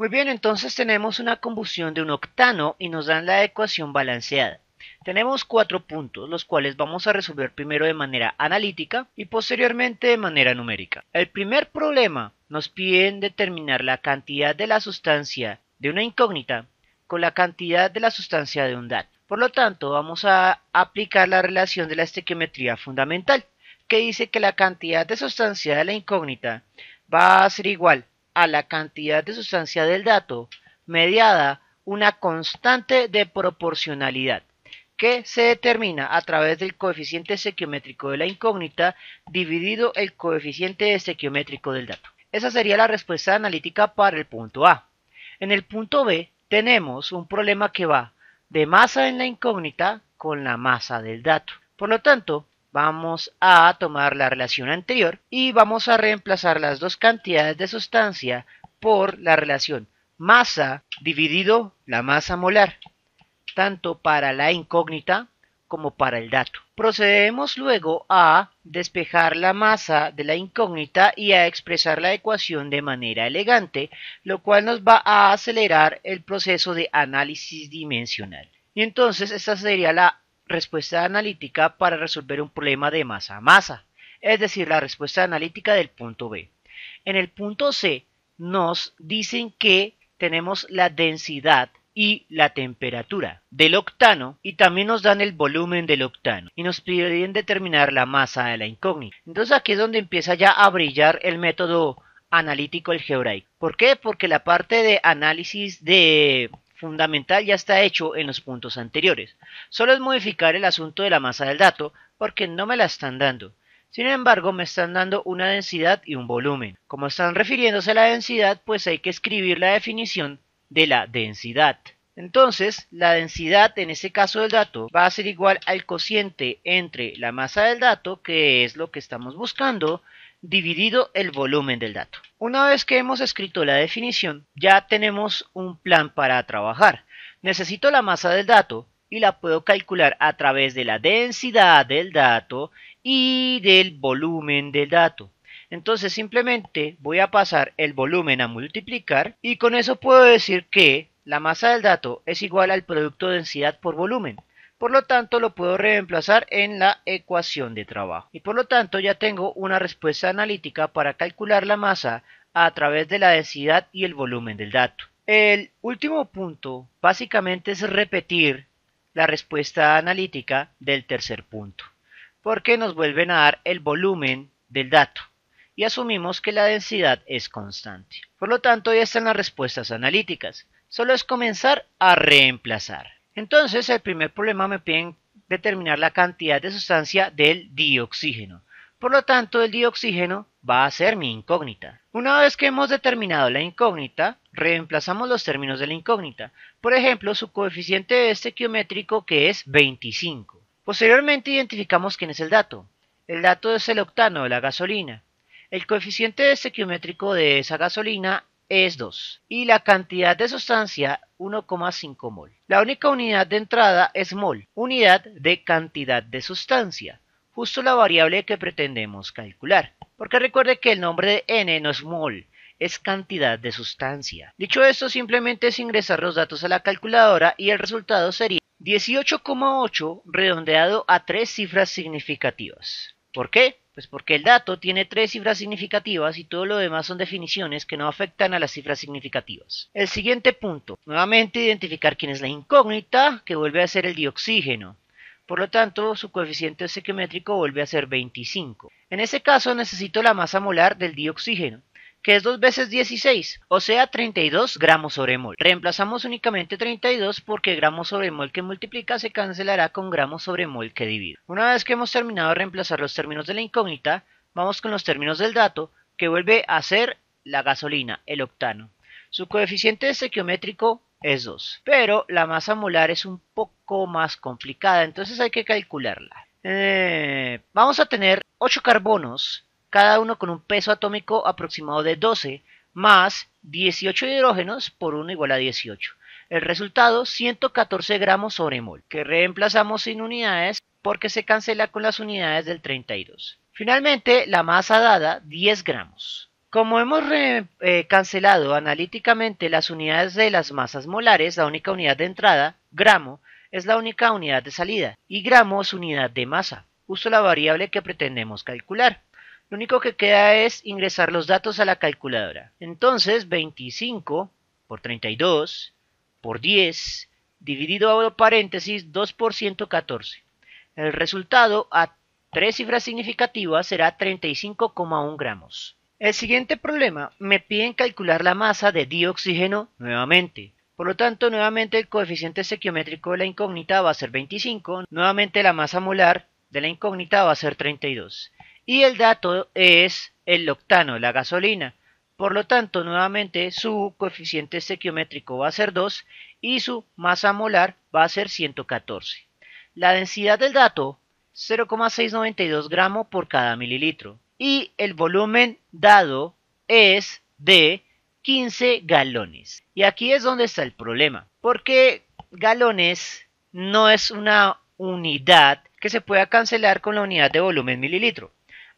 Muy bien, entonces tenemos una combustión de un octano y nos dan la ecuación balanceada. Tenemos cuatro puntos, los cuales vamos a resolver primero de manera analítica y posteriormente de manera numérica. El primer problema nos piden determinar la cantidad de la sustancia de una incógnita con la cantidad de la sustancia de un dato. Por lo tanto, vamos a aplicar la relación de la estequiometría fundamental, que dice que la cantidad de sustancia de la incógnita va a ser igual a la cantidad de sustancia del dato, mediada una constante de proporcionalidad, que se determina a través del coeficiente estequiométrico de la incógnita dividido el coeficiente estequiométrico del dato. Esa sería la respuesta analítica para el punto A. En el punto B tenemos un problema que va de masa en la incógnita con la masa del dato. Por lo tanto, Vamos a tomar la relación anterior y vamos a reemplazar las dos cantidades de sustancia por la relación masa dividido la masa molar, tanto para la incógnita como para el dato. Procedemos luego a despejar la masa de la incógnita y a expresar la ecuación de manera elegante, lo cual nos va a acelerar el proceso de análisis dimensional. Y entonces esta sería la respuesta analítica para resolver un problema de masa a masa, es decir, la respuesta analítica del punto B. En el punto C nos dicen que tenemos la densidad y la temperatura del octano y también nos dan el volumen del octano y nos piden determinar la masa de la incógnita. Entonces aquí es donde empieza ya a brillar el método analítico algebraico. ¿Por qué? Porque la parte de análisis de fundamental ya está hecho en los puntos anteriores. Solo es modificar el asunto de la masa del dato porque no me la están dando. Sin embargo, me están dando una densidad y un volumen. Como están refiriéndose a la densidad, pues hay que escribir la definición de la densidad. Entonces, la densidad en ese caso del dato va a ser igual al cociente entre la masa del dato, que es lo que estamos buscando, dividido el volumen del dato. Una vez que hemos escrito la definición, ya tenemos un plan para trabajar. Necesito la masa del dato y la puedo calcular a través de la densidad del dato y del volumen del dato. Entonces simplemente voy a pasar el volumen a multiplicar y con eso puedo decir que la masa del dato es igual al producto de densidad por volumen, por lo tanto lo puedo reemplazar en la ecuación de trabajo. Y por lo tanto ya tengo una respuesta analítica para calcular la masa a través de la densidad y el volumen del dato. El último punto básicamente es repetir la respuesta analítica del tercer punto, porque nos vuelven a dar el volumen del dato y asumimos que la densidad es constante. Por lo tanto, ya están las respuestas analíticas solo es comenzar a reemplazar. Entonces, el primer problema me piden determinar la cantidad de sustancia del dioxígeno. Por lo tanto, el dioxígeno va a ser mi incógnita. Una vez que hemos determinado la incógnita, reemplazamos los términos de la incógnita. Por ejemplo, su coeficiente estequiométrico que es 25. Posteriormente identificamos quién es el dato. El dato es el octano de la gasolina. El coeficiente estequiométrico de esa gasolina es 2 y la cantidad de sustancia 1,5 mol. La única unidad de entrada es mol, unidad de cantidad de sustancia, justo la variable que pretendemos calcular. Porque recuerde que el nombre de n no es mol, es cantidad de sustancia. Dicho esto, simplemente es ingresar los datos a la calculadora y el resultado sería 18,8 redondeado a tres cifras significativas. ¿Por qué? Pues porque el dato tiene tres cifras significativas y todo lo demás son definiciones que no afectan a las cifras significativas. El siguiente punto, nuevamente identificar quién es la incógnita, que vuelve a ser el dioxígeno. Por lo tanto, su coeficiente estequiométrico vuelve a ser 25. En ese caso necesito la masa molar del dioxígeno que es 2 veces 16, o sea 32 gramos sobre mol. Reemplazamos únicamente 32 porque gramos sobre mol que multiplica se cancelará con gramos sobre mol que divide. Una vez que hemos terminado de reemplazar los términos de la incógnita, vamos con los términos del dato, que vuelve a ser la gasolina, el octano. Su coeficiente estequiométrico es 2, pero la masa molar es un poco más complicada, entonces hay que calcularla. Eh, vamos a tener 8 carbonos cada uno con un peso atómico aproximado de 12, más 18 hidrógenos por 1 igual a 18. El resultado, 114 gramos sobre mol, que reemplazamos sin unidades porque se cancela con las unidades del 32. Finalmente, la masa dada, 10 gramos. Como hemos eh, cancelado analíticamente las unidades de las masas molares, la única unidad de entrada, gramo, es la única unidad de salida, y gramo es unidad de masa, justo la variable que pretendemos calcular. Lo único que queda es ingresar los datos a la calculadora. Entonces, 25 por 32 por 10 dividido a paréntesis 2 por 114. El resultado a tres cifras significativas será 35,1 gramos. El siguiente problema me piden calcular la masa de dioxígeno nuevamente. Por lo tanto, nuevamente el coeficiente sequiométrico de la incógnita va a ser 25, nuevamente la masa molar de la incógnita va a ser 32 y el dato es el octano la gasolina. Por lo tanto, nuevamente su coeficiente estequiométrico va a ser 2 y su masa molar va a ser 114. La densidad del dato 0,692 gramos por cada mililitro y el volumen dado es de 15 galones. Y aquí es donde está el problema, porque galones no es una unidad que se pueda cancelar con la unidad de volumen mililitro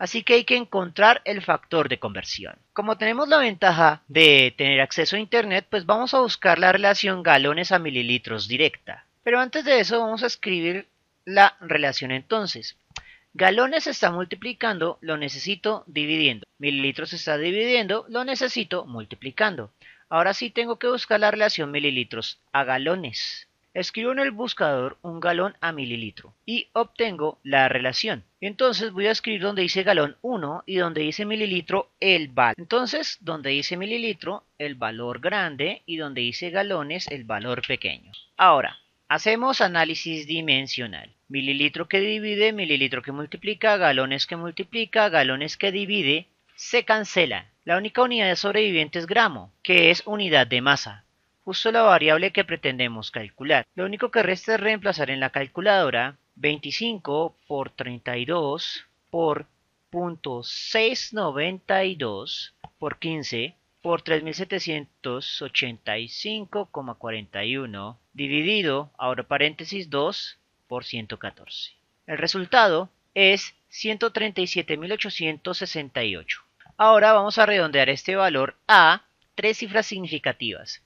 así que hay que encontrar el factor de conversión. Como tenemos la ventaja de tener acceso a Internet, pues vamos a buscar la relación galones a mililitros directa. Pero antes de eso vamos a escribir la relación entonces. Galones está multiplicando, lo necesito dividiendo. Mililitros está dividiendo, lo necesito multiplicando. Ahora sí tengo que buscar la relación mililitros a galones. Escribo en el buscador un galón a mililitro y obtengo la relación. Entonces voy a escribir donde dice galón 1 y donde dice mililitro el valor. Entonces, donde dice mililitro el valor grande y donde dice galones el valor pequeño. Ahora, hacemos análisis dimensional. Mililitro que divide, mililitro que multiplica, galones que multiplica, galones que divide, se cancela La única unidad sobreviviente es gramo, que es unidad de masa justo la variable que pretendemos calcular. Lo único que resta es reemplazar en la calculadora 25 por 32 por .692 por 15 por 3785,41 dividido, ahora paréntesis 2, por 114. El resultado es 137.868. Ahora vamos a redondear este valor a tres cifras significativas,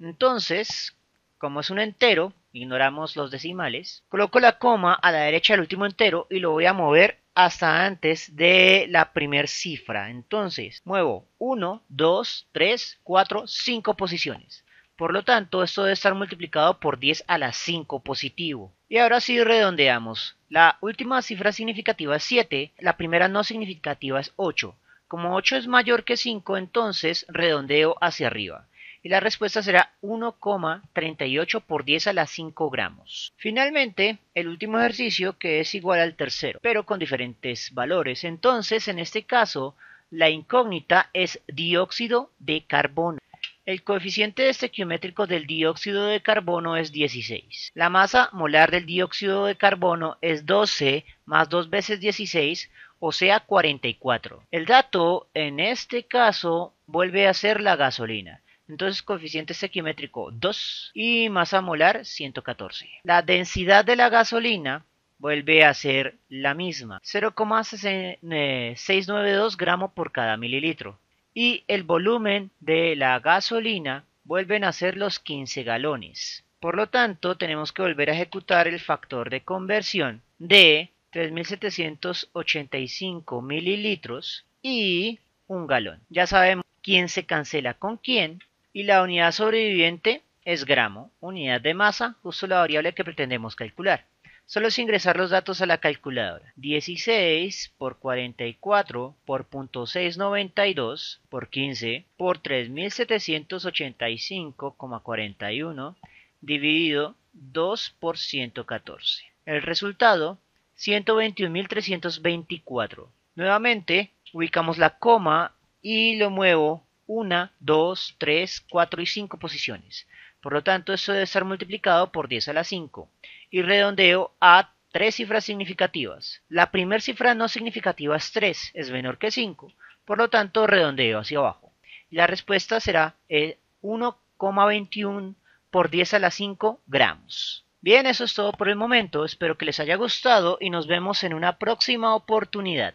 entonces, como es un entero, ignoramos los decimales, coloco la coma a la derecha del último entero y lo voy a mover hasta antes de la primer cifra. Entonces, muevo 1, 2, 3, 4, 5 posiciones. Por lo tanto, esto debe estar multiplicado por 10 a la 5 positivo. Y ahora sí redondeamos. La última cifra significativa es 7, la primera no significativa es 8. Como 8 es mayor que 5, entonces redondeo hacia arriba y la respuesta será 1,38 por 10 a la 5 gramos. Finalmente, el último ejercicio que es igual al tercero, pero con diferentes valores. Entonces, en este caso, la incógnita es dióxido de carbono. El coeficiente estequiométrico del dióxido de carbono es 16. La masa molar del dióxido de carbono es 12 más 2 veces 16, o sea 44. El dato en este caso vuelve a ser la gasolina. Entonces coeficiente estequiométrico 2 y masa molar 114. La densidad de la gasolina vuelve a ser la misma, 0,692 gramos por cada mililitro. Y el volumen de la gasolina vuelven a ser los 15 galones. Por lo tanto, tenemos que volver a ejecutar el factor de conversión de 3.785 mililitros y un galón. Ya sabemos quién se cancela con quién y la unidad sobreviviente es gramo, unidad de masa, justo la variable que pretendemos calcular. Solo es ingresar los datos a la calculadora. 16 por 44 por .692 por 15 por 3785,41 dividido 2 por 114. El resultado 121.324. Nuevamente ubicamos la coma y lo muevo 1, 2, 3, 4 y 5 posiciones. Por lo tanto, esto debe ser multiplicado por 10 a la 5. Y redondeo a tres cifras significativas. La primera cifra no significativa es 3, es menor que 5. Por lo tanto, redondeo hacia abajo. La respuesta será 1,21 por 10 a la 5 gramos. Bien, eso es todo por el momento. Espero que les haya gustado y nos vemos en una próxima oportunidad.